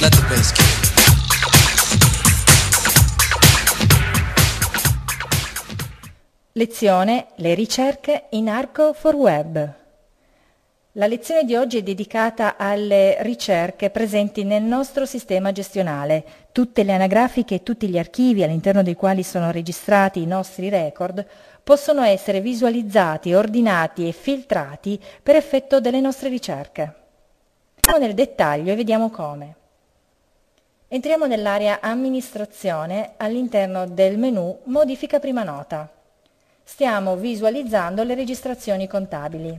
Let the bass kick. Lezione Le ricerche in arco for web. La lezione di oggi è dedicata alle ricerche presenti nel nostro sistema gestionale. Tutte le anagrafiche e tutti gli archivi all'interno dei quali sono registrati i nostri record possono essere visualizzati, ordinati e filtrati per effetto delle nostre ricerche. Andiamo nel dettaglio e vediamo come. Entriamo nell'area amministrazione all'interno del menu modifica prima nota. Stiamo visualizzando le registrazioni contabili.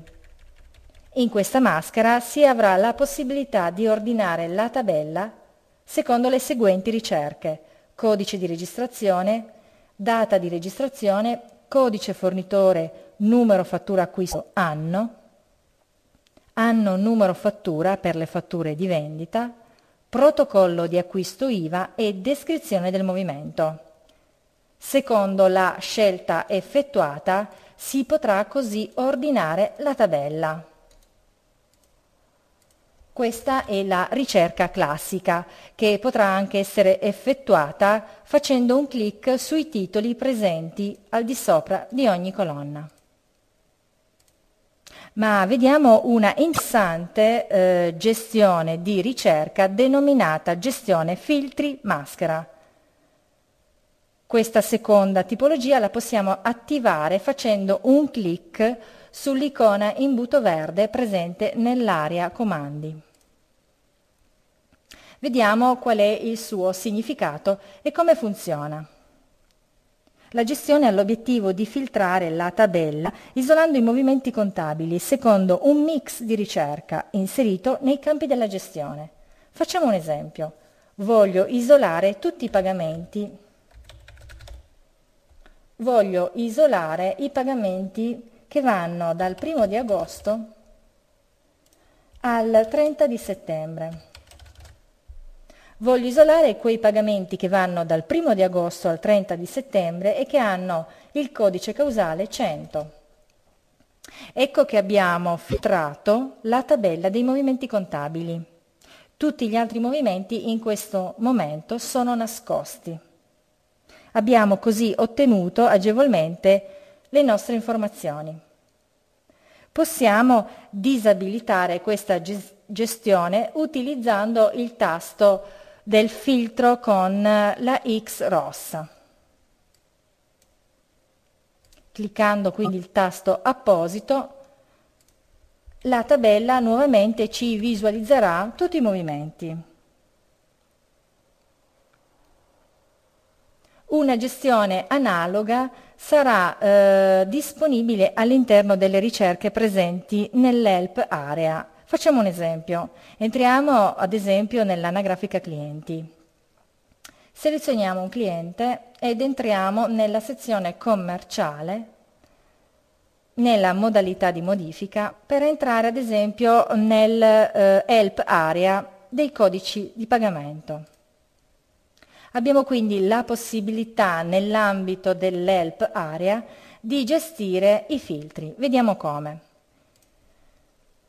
In questa maschera si avrà la possibilità di ordinare la tabella secondo le seguenti ricerche codice di registrazione, data di registrazione, codice fornitore, numero fattura acquisto anno, anno numero fattura per le fatture di vendita, protocollo di acquisto IVA e descrizione del movimento. Secondo la scelta effettuata si potrà così ordinare la tabella. Questa è la ricerca classica, che potrà anche essere effettuata facendo un clic sui titoli presenti al di sopra di ogni colonna ma vediamo una interessante eh, gestione di ricerca denominata gestione filtri maschera. Questa seconda tipologia la possiamo attivare facendo un clic sull'icona in buto verde presente nell'area comandi. Vediamo qual è il suo significato e come funziona. La gestione ha l'obiettivo di filtrare la tabella isolando i movimenti contabili secondo un mix di ricerca inserito nei campi della gestione. Facciamo un esempio. Voglio isolare tutti i pagamenti. Voglio isolare i pagamenti che vanno dal 1 di agosto al 30 di settembre. Voglio isolare quei pagamenti che vanno dal 1 di agosto al 30 di settembre e che hanno il codice causale 100. Ecco che abbiamo filtrato la tabella dei movimenti contabili. Tutti gli altri movimenti in questo momento sono nascosti. Abbiamo così ottenuto agevolmente le nostre informazioni. Possiamo disabilitare questa gestione utilizzando il tasto del filtro con la X rossa. Cliccando quindi il tasto apposito, la tabella nuovamente ci visualizzerà tutti i movimenti. Una gestione analoga sarà eh, disponibile all'interno delle ricerche presenti nell'help area Facciamo un esempio. Entriamo ad esempio nell'anagrafica clienti. Selezioniamo un cliente ed entriamo nella sezione commerciale nella modalità di modifica per entrare ad esempio nel eh, help area dei codici di pagamento. Abbiamo quindi la possibilità nell'ambito dell'help area di gestire i filtri. Vediamo come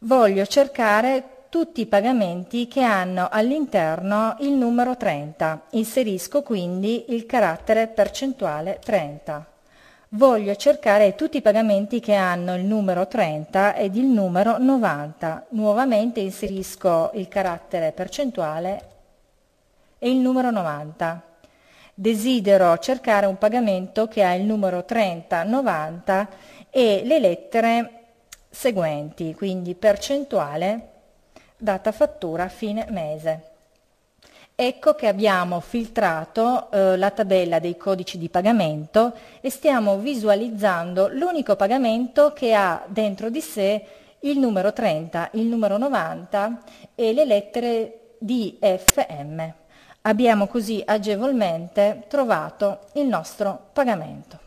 voglio cercare tutti i pagamenti che hanno all'interno il numero 30. Inserisco quindi il carattere percentuale 30. Voglio cercare tutti i pagamenti che hanno il numero 30 ed il numero 90. Nuovamente inserisco il carattere percentuale e il numero 90 desidero cercare un pagamento che ha il numero 30-90 e le lettere seguenti, quindi percentuale data fattura fine mese. Ecco che abbiamo filtrato eh, la tabella dei codici di pagamento e stiamo visualizzando l'unico pagamento che ha dentro di sé il numero 30, il numero 90 e le lettere DFM. Abbiamo così agevolmente trovato il nostro pagamento.